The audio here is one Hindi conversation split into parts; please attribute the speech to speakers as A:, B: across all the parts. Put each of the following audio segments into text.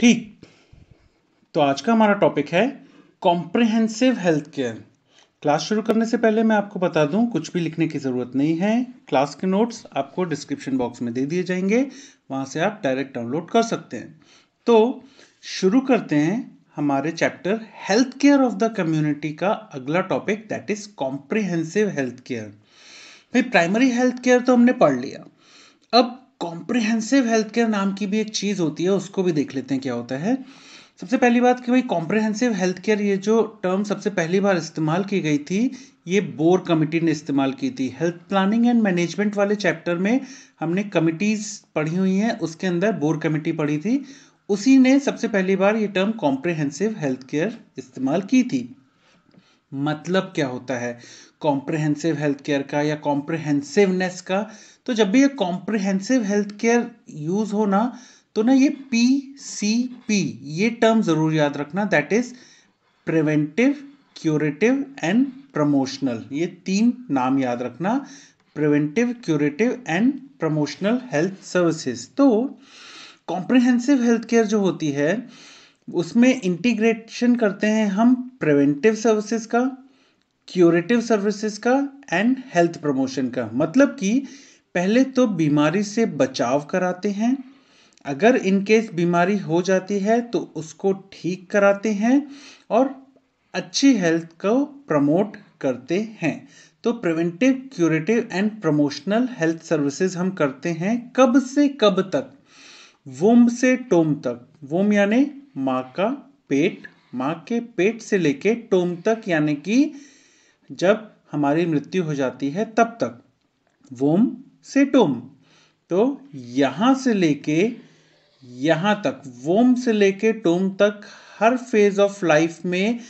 A: ठीक तो आज का हमारा टॉपिक है कॉम्प्रिहेंसिव हेल्थ केयर क्लास शुरू करने से पहले मैं आपको बता दूं कुछ भी लिखने की ज़रूरत नहीं है क्लास के नोट्स आपको डिस्क्रिप्शन बॉक्स में दे दिए जाएंगे वहां से आप डायरेक्ट डाउनलोड कर सकते हैं तो शुरू करते हैं हमारे chapter health care of the community का अगला topic that is comprehensive health care भाई प्राइमरी हेल्थ केयर तो हमने पढ़ लिया अब कॉम्प्रिहेंसिव हेल्थ केयर नाम की भी एक चीज़ होती है उसको भी देख लेते हैं क्या होता है सबसे पहली बात कि भाई कॉम्प्रिहेंसिव हेल्थ केयर ये जो टर्म सबसे पहली बार इस्तेमाल की गई थी ये बोर कमिटी ने इस्तेमाल की थी हेल्थ प्लानिंग एंड मैनेजमेंट वाले चैप्टर में हमने कमिटीज़ पढ़ी हुई हैं उसके अंदर बोर कमेटी पढ़ी थी उसी ने सबसे पहली बार ये टर्म कॉम्प्रिहेंसिव हेल्थ केयर इस्तेमाल की थी मतलब क्या होता है कॉम्प्रिहेंसिव हेल्थ केयर का या कॉम्प्रिहेंसिवनेस का तो जब भी ये कॉम्प्रिहेंसिव हेल्थ केयर यूज़ हो ना तो ना ये पी सी पी ये टर्म ज़रूर याद रखना that is preventive curative and promotional ये तीन नाम याद रखना preventive curative and promotional health services तो कॉम्प्रिहेंसिव हेल्थ केयर जो होती है उसमें इंटीग्रेशन करते हैं हम प्रिवेंटिव सर्विसेज का क्यूरेटिव सर्विसेज का एंड हेल्थ प्रमोशन का मतलब कि पहले तो बीमारी से बचाव कराते हैं अगर इन केस बीमारी हो जाती है तो उसको ठीक कराते हैं और अच्छी हेल्थ को प्रमोट करते हैं तो preventive curative and promotional health services हम करते हैं कब से कब तक वोम से टोम तक वोम यानी माँ का पेट माँ के पेट से लेके टोम तक यानी कि जब हमारी मृत्यु हो जाती है तब तक वोम से टोम तो यहाँ से लेके यहाँ तक वोम से लेके टोम तक हर फेज ऑफ लाइफ में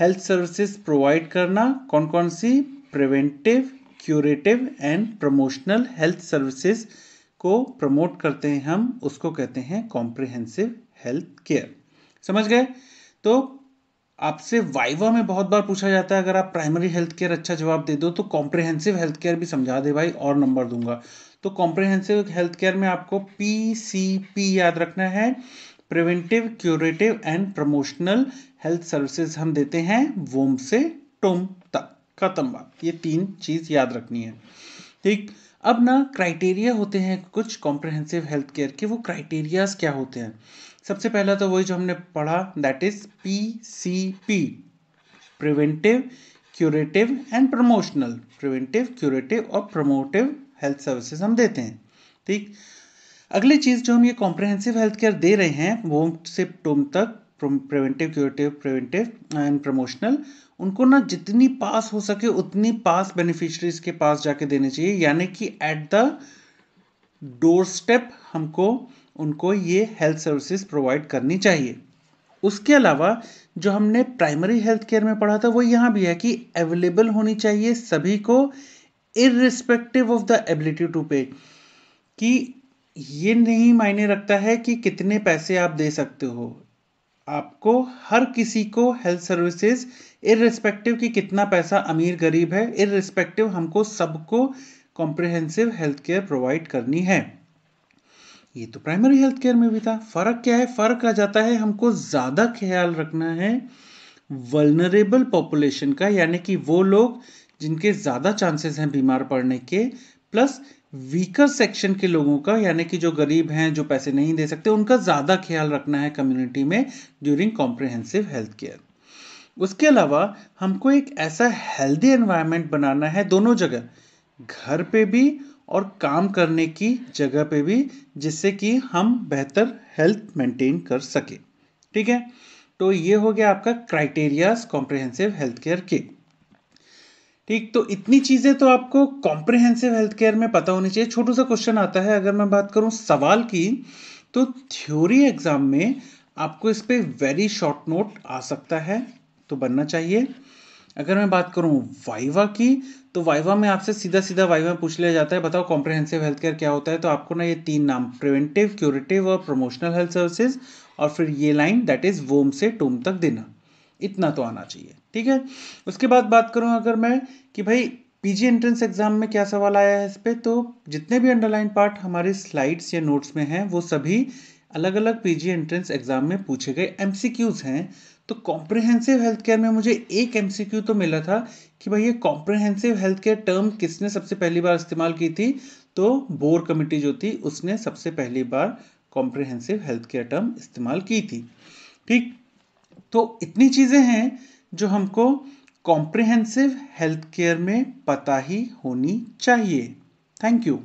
A: हेल्थ सर्विसेज प्रोवाइड करना कौन कौन सी preventive curative and promotional health services को प्रमोट करते हैं हम उसको कहते हैं कॉम्प्रिहेंसिव हेल्थ केयर समझ गए तो आपसे वाइवा में बहुत बार पूछा जाता है अगर आप प्राइमरी हेल्थ केयर अच्छा जवाब दे दो तो कॉम्प्रिहेंसिव हेल्थ केयर भी समझा दे भाई और नंबर दूंगा तो कॉम्प्रिहेंसिव हेल्थ केयर में आपको पी सी पी याद रखना है preventive curative and promotional health services हम देते हैं वोम से टोम तक खत्म बात ये तीन चीज़ याद रखनी है ठीक अब ना क्राइटेरिया होते हैं कुछ कॉम्प्रहेंसिव हेल्थ केयर के वो क्राइटेरियाज क्या होते हैं सबसे पहला तो वही जो हमने पढ़ा that is P C P preventive curative and promotional preventive curative और प्रमोटिव हेल्थ सर्विसेज हम देते हैं ठीक अगली चीज़ जो हम ये कॉम्प्रहेंसिव हेल्थ केयर दे रहे हैं वो से टोम तक preventive curative preventive and promotional उनको ना जितनी पास हो सके उतनी पास बेनिफिशरीज के पास जाके देने चाहिए यानी कि एट द डोर स्टेप हमको उनको ये हेल्थ सर्विसेज प्रोवाइड करनी चाहिए उसके अलावा जो हमने प्राइमरी हेल्थ केयर में पढ़ा था वो यहाँ भी है कि अवेलेबल होनी चाहिए सभी को irrespective of the ability to pay कि ये नहीं मायने रखता है कि कितने पैसे आप दे सकते हो आपको हर किसी को हेल्थ सर्विसेज इरेस्पेक्टिव कि कितना पैसा अमीर गरीब है इरेस्पेक्टिव हमको सबको कॉम्प्रिहेंसिव हेल्थ केयर प्रोवाइड करनी है ये तो प्राइमरी हेल्थ केयर में भी था फ़र्क क्या है फ़र्क आ जाता है हमको ज़्यादा ख्याल रखना है वलनरेबल पॉपुलेशन का यानी कि वो लोग जिनके ज़्यादा चांसेस हैं बीमार पड़ने के प्लस वीकर सेक्शन के लोगों का यानी कि जो गरीब हैं जो पैसे नहीं दे सकते उनका ज़्यादा ख्याल रखना है कम्युनिटी में ड्यूरिंग कॉम्प्रिहेंसिव हेल्थ केयर उसके अलावा हमको एक ऐसा हेल्दी एनवायरनमेंट बनाना है दोनों जगह घर पे भी और काम करने की जगह पे भी जिससे कि हम बेहतर हेल्थ मेंटेन कर सकें ठीक है तो ये हो गया आपका क्राइटेरियाज कॉम्प्रिहेंसिव हेल्थ केयर के ठीक तो इतनी चीज़ें तो आपको कॉम्प्रिहेंसिव हेल्थ केयर में पता होनी चाहिए छोटू सा क्वेश्चन आता है अगर मैं बात करूँ सवाल की तो थ्योरी एग्ज़ाम में आपको इस पर वेरी शॉर्ट नोट आ सकता है तो बनना चाहिए अगर मैं बात करूँ वाइवा की तो वाइवा में आपसे सीधा सीधा वाइवा में पूछ लिया जाता है बताओ कॉम्प्रहेंसिव हेल्थ केयर क्या होता है तो आपको ना ये तीन नाम प्रिवेंटिव क्यूरेटिव और प्रमोशनल हेल्थ सर्विसेज और फिर ये लाइन दैट इज़ वोम से टूम तक देना इतना तो आना चाहिए ठीक है उसके बाद बात करूँ अगर मैं कि भाई पीजी एंट्रेंस एग्जाम में क्या सवाल आया है इस पर तो जितने भी अंडरलाइन पार्ट हमारे स्लाइड्स या नोट्स में हैं वो सभी अलग अलग पीजी एंट्रेंस एग्जाम में पूछे गए एमसीक्यूज हैं तो कॉम्प्रिहेंसिव हेल्थ केयर में मुझे एक एमसीक्यू तो मिला था कि भाई ये कॉम्प्रिहेंसिव हेल्थ केयर टर्म किसने सबसे पहली बार इस्तेमाल की थी तो बोर कमिटी जो थी उसने सबसे पहली बार कॉम्प्रिहेंसिव हेल्थ केयर टर्म इस्तेमाल की थी ठीक तो इतनी चीज़ें हैं जो हमको कॉम्प्रिहेंसिव हेल्थ केयर में पता ही होनी चाहिए थैंक यू